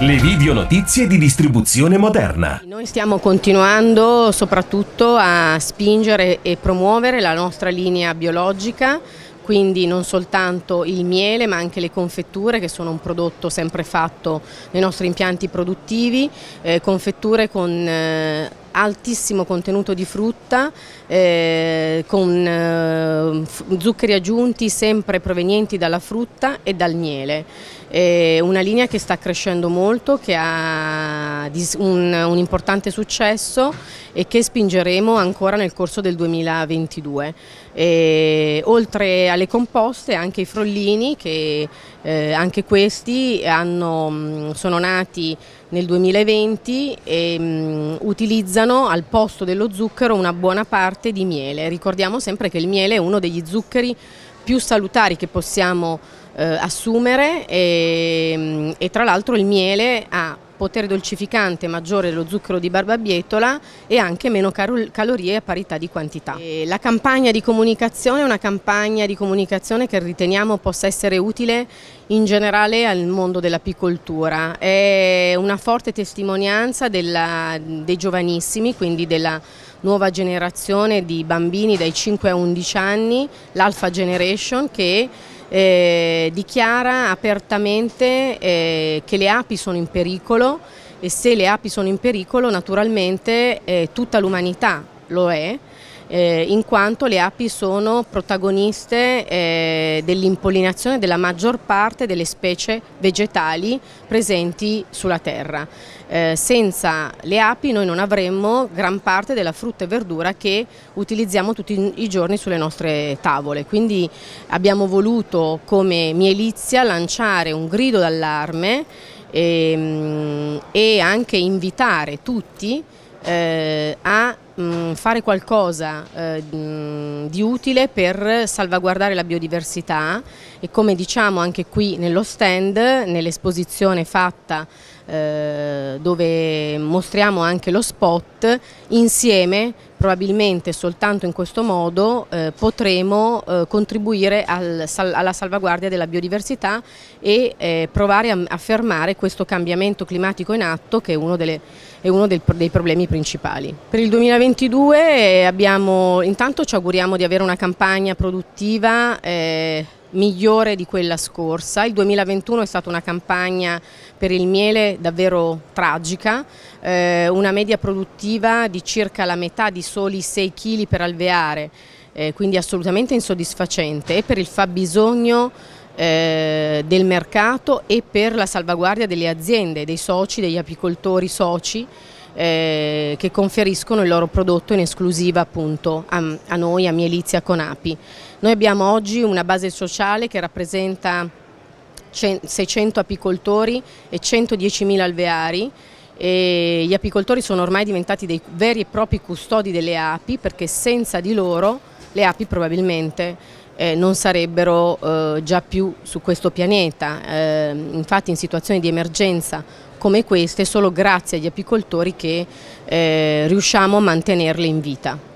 Le video notizie di distribuzione moderna. Noi stiamo continuando soprattutto a spingere e promuovere la nostra linea biologica quindi non soltanto il miele ma anche le confetture che sono un prodotto sempre fatto nei nostri impianti produttivi, eh, confetture con eh, altissimo contenuto di frutta eh, con eh, zuccheri aggiunti sempre provenienti dalla frutta e dal miele. È una linea che sta crescendo molto, che ha un, un importante successo e che spingeremo ancora nel corso del 2022. E, oltre alle composte anche i frollini che eh, anche questi hanno, sono nati nel 2020 e, um, utilizzano al posto dello zucchero una buona parte di miele. Ricordiamo sempre che il miele è uno degli zuccheri più salutari che possiamo eh, assumere e, ehm, e tra l'altro il miele ha potere dolcificante maggiore dello zucchero di barbabietola e anche meno calorie a parità di quantità. E la campagna di comunicazione è una campagna di comunicazione che riteniamo possa essere utile in generale al mondo dell'apicoltura, è una forte testimonianza della, dei giovanissimi, quindi della nuova generazione di bambini dai 5 a 11 anni, l'Alpha Generation che eh, dichiara apertamente eh, che le api sono in pericolo e se le api sono in pericolo naturalmente eh, tutta l'umanità lo è eh, in quanto le api sono protagoniste eh, dell'impollinazione della maggior parte delle specie vegetali presenti sulla terra. Eh, senza le api noi non avremmo gran parte della frutta e verdura che utilizziamo tutti i giorni sulle nostre tavole, quindi abbiamo voluto come mielizia lanciare un grido d'allarme e, ehm, e anche invitare tutti eh, a Mm, fare qualcosa eh, mm, di utile per salvaguardare la biodiversità e come diciamo anche qui nello stand, nell'esposizione fatta eh, dove mostriamo anche lo spot, insieme probabilmente soltanto in questo modo eh, potremo eh, contribuire al, sal, alla salvaguardia della biodiversità e eh, provare a, a, fermare questo cambiamento climatico in atto che è uno, delle, è uno del, dei problemi principali. Per il 2022 eh, abbiamo, intanto ci auguriamo di avere una campagna produttiva migliore di quella scorsa. Il 2021 è stata una campagna per il miele davvero tragica, eh, una media produttiva di circa la metà di soli 6 kg per alveare, eh, quindi assolutamente insoddisfacente e per il fabbisogno eh, del mercato e per la salvaguardia delle aziende, dei soci, degli apicoltori soci eh, che conferiscono il loro prodotto in esclusiva appunto a, a noi, a Mielizia Conapi. Noi abbiamo oggi una base sociale che rappresenta 600 apicoltori e 110.000 alveari e gli apicoltori sono ormai diventati dei veri e propri custodi delle api perché senza di loro le api probabilmente eh, non sarebbero eh, già più su questo pianeta. Eh, infatti in situazioni di emergenza come queste solo grazie agli apicoltori che eh, riusciamo a mantenerle in vita.